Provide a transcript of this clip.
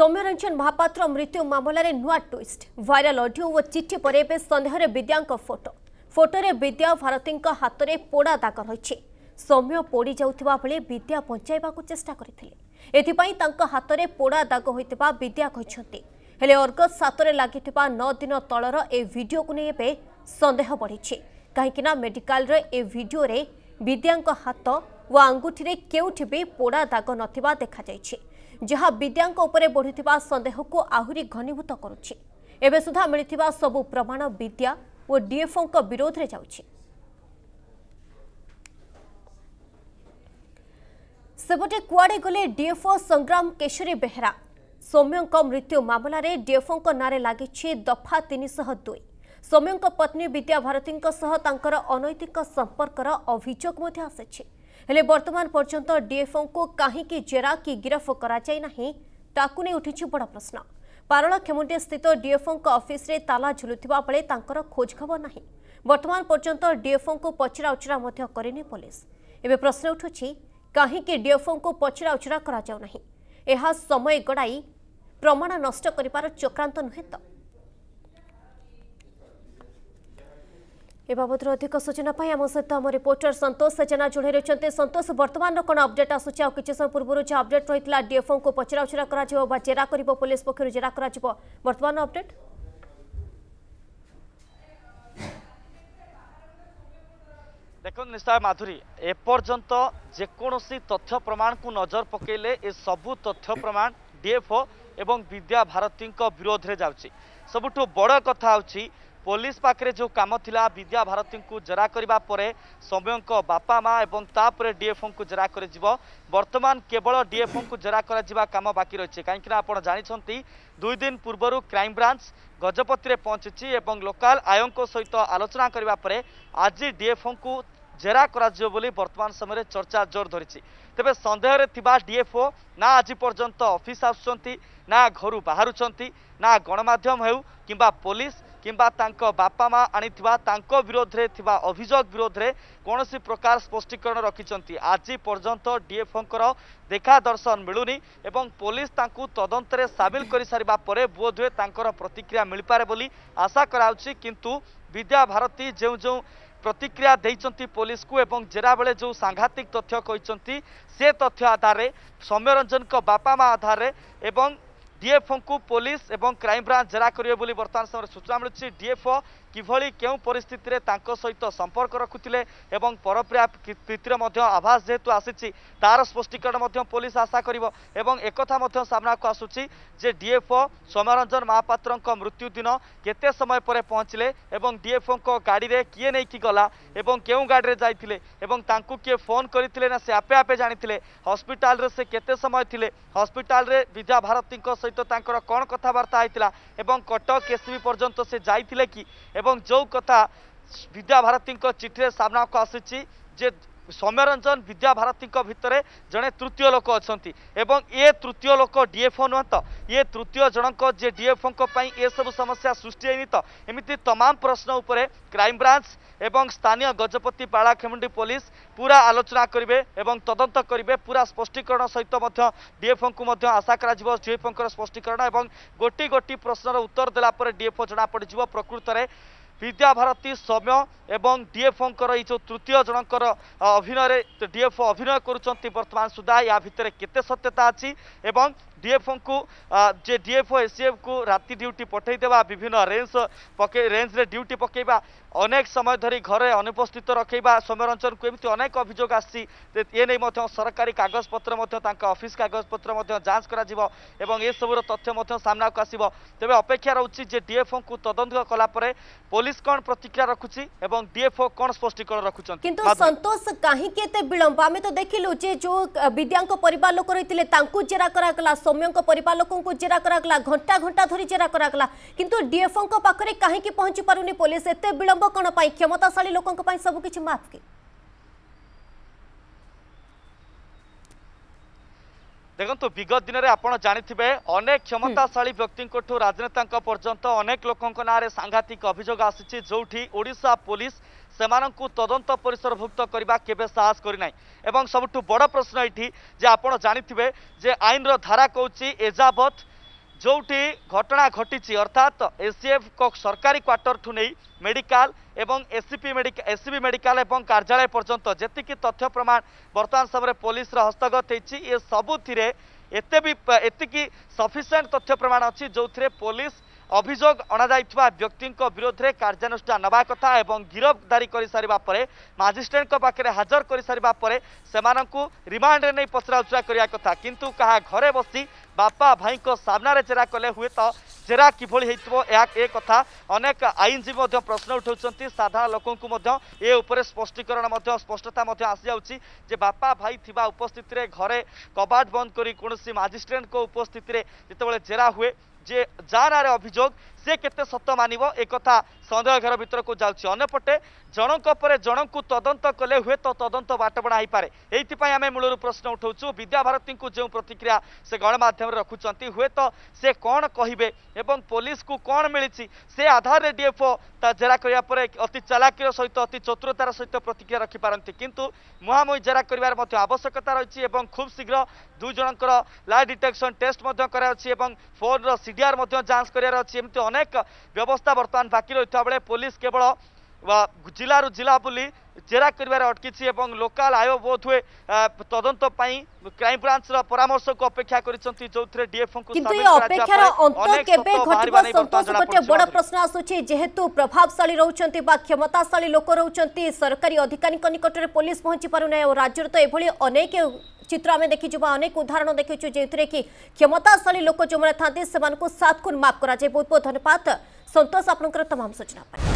ସୌମ୍ୟରଞ୍ଜନ ମହାପାତ୍ର ମୃତ୍ୟୁ ମାମଲାରେ ନୂଆ ଟ୍ୱିଷ୍ଟ ଭାଇରାଲ ଅଡିଓ ଓ ଚିଠି ପରେ ଏବେ ସନ୍ଦେହରେ ବିଦ୍ୟାଙ୍କ ଫଟୋ ଫଟୋରେ ବିଦ୍ୟା ଭାରତୀଙ୍କ ହାତରେ ପୋଡ଼ା ଦାଗ ରହିଛି ସୌମ୍ୟ ପୋଡ଼ି ଯାଉଥିବା ବେଳେ ବିଦ୍ୟା ବଞ୍ଚାଇବାକୁ ଚେଷ୍ଟା କରିଥିଲେ ଏଥିପାଇଁ ତାଙ୍କ ହାତରେ ପୋଡ଼ା ଦାଗ ହୋଇଥିବା ବିଦ୍ୟା କହିଛନ୍ତି ହେଲେ ଅର୍ଗସ୍ ସାତରେ ଲାଗିଥିବା ନଅ ଦିନ ତଳର ଏ ଭିଡ଼ିଓକୁ ନେଇ ଏବେ ସନ୍ଦେହ ବଢ଼ିଛି କାହିଁକିନା ମେଡିକାଲର ଏ ଭିଡ଼ିଓରେ ବିଦ୍ୟାଙ୍କ ହାତ ଓ ଆଙ୍ଗୁଠିରେ କେଉଁଠି ବି ପୋଡ଼ା ଦାଗ ନଥିବା ଦେଖାଯାଇଛି ଯାହା ବିଦ୍ୟାଙ୍କ ଉପରେ ବଢ଼ୁଥିବା ସନ୍ଦେହକୁ ଆହୁରି ଘନୀଭୂତ କରୁଛି ଏବେ ସୁଦ୍ଧା ମିଳିଥିବା ସବୁ ପ୍ରମାଣ ବିଦ୍ୟା ଓ ଡିଏଫ୍ଓଙ୍କ ବିରୋଧରେ ଯାଉଛି ସେପଟେ କୁଆଡ଼େ ଗଲେ ଡିଏଫ୍ଓ ସଂଗ୍ରାମ କେଶରୀ ବେହେରା ସୌମ୍ୟଙ୍କ ମୃତ୍ୟୁ ମାମଲାରେ ଡିଏଫ୍ଓଙ୍କ ନାଁରେ ଲାଗିଛି ଦଫା ତିନିଶହ ଦୁଇ ସୌମ୍ୟଙ୍କ ପତ୍ନୀ ବିଦ୍ୟା ଭାରତୀଙ୍କ ସହ ତାଙ୍କର ଅନୈତିକ ସମ୍ପର୍କର ଅଭିଯୋଗ ମଧ୍ୟ ଆସିଛି ହେଲେ ବର୍ତ୍ତମାନ ପର୍ଯ୍ୟନ୍ତ ଡିଏଫ୍ଓଙ୍କୁ କାହିଁକି ଜେରା କି ଗିରଫ କରାଯାଇ ନାହିଁ ତାକୁ ନେଇ ଉଠିଛି ବଡ଼ ପ୍ରଶ୍ନ ପାରଳା ଖେମୁଣ୍ଡି ସ୍ଥିତ ଡିଏଫ୍ଓଙ୍କ ଅଫିସରେ ତାଲା ଝୁଲୁଥିବା ବେଳେ ତାଙ୍କର ଖୋଜଖବର ନାହିଁ ବର୍ତ୍ତମାନ ପର୍ଯ୍ୟନ୍ତ ଡିଏଫ୍ଓଙ୍କୁ ପଚରା ଉଚରା ମଧ୍ୟ କରିନି ପୋଲିସ ଏବେ ପ୍ରଶ୍ନ ଉଠୁଛି କାହିଁକି ଡିଏଫ୍ଓଙ୍କୁ ପଚରା ଉଚରା କରାଯାଉ ନାହିଁ ଏହା ସମୟ ଗଡ଼ାଇ ପ୍ରମାଣ ନଷ୍ଟ କରିବାର ଚକ୍ରାନ୍ତ ନୁହେଁ ତ এ বাবদ অধিক সূচনা আম সহ আমার রিপোর্টর সন্তোষ সেজেনা যোড়ে রয়েছেন সন্তোষ বর্তমান কোণ অপডেট আসুচি আর কিছু সময় পূর্ব যে অপডেট রয়েছে ডিএফও কু পচরাউচরা করা বা জেরা করব পুলিশ পক্ষ জেরা করা বর্তমান অপডেট দেখুন নিশা মাধুরী এপর্যন্ত যেকোনসি তথ্য প্রমাণকু নজর পকাইলে এ সবু তথ্য প্রমাণ ডিএফও এবং বিদ্যা ভারতীঙ্ক বিরোধে যাচ্ছে সবুঠু বড় কথা হচ্ছে পুলিশ পাখে যে কাম লা বিদ্যা ভারতী জেরা করা পরে সৌম্যঙ্ বাপা মা এবং তাপরে ডিএফও জেরা করা বর্তমান কেবল ডিএফও জেরা করা কাম বাকি রয়েছে কিনা আপনার জাঁচান দুই দিন পূর্বর ক্রাইম ব্রাঞ্চ গজপতিরে পৌঁছিছি এবং লোকাল আয়োঙ্ক সহিত আলোচনা করা পরে আজ ডিএফও জেরা করা বলে বর্তমান সময়ের চর্চা জোর ধরিছি তবে সন্দেহরে থিবা ডিএফও না আজি পর্যন্ত অফিস আসুচার না ঘর বাহুচার না গণমাধ্যম হেউ কিংবা পুলিশ কিংবা তাঙ্ক বাপা মা আনিথিবা তাঙ্ক বিরোধে থিবা অভিযোগ বিরোধে কোণী প্রকার স্পষ্টীকরণ রাখিছন্তি আজি পর্যন্ত ডিএফঙ্কর দেখা দর্শন মিলুনি এবং পুলিশ তাঙ্কু তদন্তরে সামিল করে সারা পরে বোধহুয়ে তাঙ্কর প্রতিক্রিয়া মিলিপারে বলি আশা করা হচ্ছে কিন্তু বিদ্যা ভারতী যে যে প্রতিক্রিয়া দিয়েছেন পুলিশকু এবং জেরা বেড়ে যে সাংঘাতিক তথ্য কিন্তু সে তথ্য আধারে সৌম্যরঞ্জন বাপা মা আধারে এবং ডিএফওঙ্কু পুলিশ এবং ক্রাইমব্রাঞ্চ জেরা করবে বলে বর্তমান সময় সূচনা মিলুছি ডিএফও কিভাবে কেউ পরিস্থিতিতে তাঁর সহিত সম্পর্ক রাখুলে এবং পরপ্রিয়া প্রীতির মধ্যে আভাস যেহেতু আসিছি তার স্পষ্টীকরণ মধ্যে পুলিশ আশা করব এবং একথা মধ্যে সামনাকু আসুচি যে ডিএফও সৌম্যরঞ্জন মহাপাত্র মৃত্যু দিন কেতে সময় পরে পৌঁছলে এবং ডিএফও গাড়ি কি নেই গলা এবং কেউ গাড়ি যাই এবং তাঁকু কি ফোন করে না সে আপে আপে জাঁ হসপিটাল সে কেতে সময় লে হসপিটাল বিদ্যা ভারতী সহ তাঁর কথাবার্তা হয়েছিল এবং কটক এসবি পর্যন্ত সে যাই কি ଏବଂ ଯେଉଁ କଥା ବିଦ୍ୟାଭାରତୀଙ୍କ ଚିଠିରେ ସାମ୍ନାକୁ ଆସୁଛି ଯେ ସୌମ୍ୟରଞ୍ଜନ ବିଦ୍ୟାଭାରତୀଙ୍କ ଭିତରେ ଜଣେ ତୃତୀୟ ଲୋକ ଅଛନ୍ତି ଏବଂ ଏ ତୃତୀୟ ଲୋକ ଡିଏଫ୍ଓ ନୁହେଁ ତ ଏ ତୃତୀୟ ଜଣଙ୍କ ଯେ ଡିଏଫ୍ଓଙ୍କ ପାଇଁ ଏସବୁ ସମସ୍ୟା ସୃଷ୍ଟି ହେଇନି ତ ଏମିତି ତମାମ ପ୍ରଶ୍ନ ଉପରେ କ୍ରାଇମବ୍ରାଞ୍ଚ ଏବଂ ସ୍ଥାନୀୟ ଗଜପତି ପାଳାଖେମୁଣ୍ଡି ପୋଲିସ ପୁରା ଆଲୋଚନା କରିବେ ଏବଂ ତଦନ୍ତ କରିବେ ପୁରା ସ୍ପଷ୍ଟୀକରଣ ସହିତ ମଧ୍ୟ ଡିଏଫ୍ଓଙ୍କୁ ମଧ୍ୟ ଆଶା କରାଯିବ ଡିଏଫ୍ଓଙ୍କର ସ୍ପଷ୍ଟୀକରଣ ଏବଂ ଗୋଟି ଗୋଟି ପ୍ରଶ୍ନର ଉତ୍ତର ଦେଲା ପରେ ଡିଏଫ୍ଓ ଜଣାପଡ଼ିଯିବ ପ୍ରକୃତରେ ବିଦ୍ୟାଭାରତୀ ସୌମ୍ୟ ଏବଂ ଡିଏଫ୍ଓଙ୍କର ଏଇ ଯେଉଁ ତୃତୀୟ ଜଣଙ୍କର ଅଭିନୟରେ ଡିଏଫ୍ଓ ଅଭିନୟ କରୁଛନ୍ତି ବର୍ତ୍ତମାନ ସୁଦ୍ଧା ୟା ଭିତରେ କେତେ ସତ୍ୟତା ଅଛି ଏବଂ ডিএফওঙ্কু যে ডিএଫଓ ଏସ୍ସିଏଫ୍କୁ ରାତି ଡ୍ୟୁଟି ପଠାଇଦେବା ବିଭିନ୍ନ ରେଞ୍ଜ ପକେଇ ରେଞ୍ଜରେ ଡ୍ୟୁଟି ପକେଇବା ଅନେକ ସମୟ ଧରି ଘରେ ଅନୁପସ୍ଥିତ ରଖେଇବା ସୌମ୍ୟରଞ୍ଜନଙ୍କୁ ଏମିତି ଅନେକ ଅଭିଯୋଗ ଆସିଛି ଏ ନେଇ ମଧ୍ୟ ସରକାରୀ କାଗଜପତ୍ର ମଧ୍ୟ ତାଙ୍କ ଅଫିସ୍ କାଗଜପତ୍ର ମଧ୍ୟ ଯାଞ୍ଚ କରାଯିବ ଏବଂ ଏସବୁର ତଥ୍ୟ ମଧ୍ୟ ସାମ୍ନାକୁ ଆସିବ ତେବେ ଅପେକ୍ଷା ରହୁଛି ଯେ ଡିଏଫଓଙ୍କୁ ତଦନ୍ତ କଲା ପରେ ପୋଲିସ କ'ଣ ପ୍ରତିକ୍ରିୟା ରଖୁଛି ଏବଂ ଡିଏଫଓ କ'ଣ ସ୍ପଷ୍ଟୀକରଣ ରଖୁଛନ୍ତି କିନ୍ତୁ ସନ୍ତୋଷ କାହିଁକି ଏତେ ବିଳମ୍ବ ଆମେ ତ ଦେଖିଲୁ ଯେ ଯୋଉ ବିଦ୍ୟାଙ୍କ ପରିବାର ଲୋକ ରହିଥିଲେ ତାଙ୍କୁ ଜେରା କରାଗଲା ସୌମ୍ୟଙ୍କ ପରିବାର ଲୋକଙ୍କୁ ଜେରା କରାଗଲା ଘଣ୍ଟା ଘଣ୍ଟା ଧରି ଜେରା କରାଗଲା କିନ୍ତୁ ଡିଏଫ୍ଓଙ୍କ ପାଖରେ କାହିଁକି ପହଞ୍ଚି ପାରୁନି ପୋଲିସ ଏତେ ବିଳମ୍ବ କ'ଣ ପାଇଁ କ୍ଷମତାଶାଳୀ ଲୋକଙ୍କ ପାଇଁ ସବୁକିଛି ମାଫ୍ କି দেখন্তু বিগত দিনরে আপন জানিথিবে অনেক ক্ষমতাশালী ব্যক্তিঙ্কঠু রাজনেতাঙ্ক পর্যন্ত অনেক লোকঙ্ক নাঁরে সাংঘাতিক অভিযোগ আসিছি যোউঠি ওড়িশা পুলিশ ସେମାନଙ୍କୁ ତଦନ୍ତ ପରିସରଭୁକ୍ତ କରିବା କେବେ ସାହସ କରିନାହିଁ ଏବଂ ସବୁଠୁ ବଡ଼ ପ୍ରଶ୍ନ ଏଠି ଯେ ଆପଣ ଜାଣିଥିବେ ଯେ ଆଇନର ଧାରା କହୁଛି ଏଯାବତ୍ ଯେଉଁଠି ଘଟଣା ଘଟିଛି ଅର୍ଥାତ୍ ଏସ୍ସିଏଫ୍ଙ୍କ ସରକାରୀ କ୍ୱାର୍ଟରଠୁ ନେଇ ମେଡ଼ିକାଲ ଏବଂ ଏସ୍ସିପି ମେଡ଼ିକା ଏସ୍ସିବି ମେଡ଼ିକାଲ ଏବଂ କାର୍ଯ୍ୟାଳୟ ପର୍ଯ୍ୟନ୍ତ ଯେତିକି ତଥ୍ୟ ପ୍ରମାଣ ବର୍ତ୍ତମାନ ସମୟରେ ପୋଲିସର ହସ୍ତଗତ ହେଇଛି ଏ ସବୁଥିରେ ଏତେ ବି ଏତିକି ସଫିସିଏଣ୍ଟ ତଥ୍ୟ ପ୍ରମାଣ ଅଛି ଯେଉଁଥିରେ ପୋଲିସ অভিযোগ অণাযাইথিবা ব্যক্তিঙ্ক বিরোধে কার্যানুষ্ঠান নেওয়া কথা এবং গিরফদারি করে সারা পরে মাজিষ্ট্রেট পাখে হাজর করে সারা পরে সে রিমাণ্ডে নিয়ে পচরাউচরা করা কথা কিন্তু কাহা ঘরে বসি বাপা ভাইঙ্ক সামনারে জেরা কলে হুয়েত জেরা কিভাবে হয়েছিল এ কথা অনেক আইনজীবী প্রশ্ন উঠাউছেন সাধারণ লোক এ উপরে স্পষ্টীকরণ স্পষ্টতা আসিযাচ্ছে যে বাপা ভাই থাকা উপস্থিতিরে ঘরে কবাট বন্ধ করে কোণী মাজিষ্ট্রেট উপস্থিতিরে যেতবে জেরা হুয়ে যে যার আর অভিযোগ সে কেতে সত মানব একথা সন্দেহ ঘের ভিতরক যাচ্ছে অন্যপটে জনক পরে জনক তদন্ত কলে হুয়েত তদন্ত বাটবণা হইপরে এইপাই আমি মূলর প্রশ্ন উঠাউছু বিদ্যাভারতী যে প্রতিক্রিয়া সে গণমাধ্যমে রাখুচার হুয়েত সে কণ কহবে এবং পুলিশকু কণ মিছে সে আধারে ডিএফও তা জেরা করা পরে অতি চালাকির সহিত অতি চতুরতার সহিত প্রতিক্রিয়া রাখিপারতি কিন্তু মুহামুহি জেরা করার মধ্যে আবশ্যকতা রয়েছে এবং খুব শীঘ্র দুই জনকর লাই ডিটেকশন টেস্ট করা এবং ফোনর সিডিআর যাঞ্চ করার অমিতি अनेक व्यवस्था बर्तमान बाकी रही बेले पुलिस केवल जिलू जिला बुले जेरा करार अटकी लोकाल आय बोध हुए तदंत क्राइमब्रांच परामर्श को अपेक्षा करा प्रश्न प्रभावशा रोचे क्षमताशा लोक रोचे सरकारी अधिकारी निकट में पुलिस पहुंची पार ना राज्य तो यह चित्र आम देखी अनेक उदाहरण देखी जो कि क्षमताशा लोक जो था सात कुन माफ कर बहुत बहुत धन्यवाद सतोष आप तमाम सूचना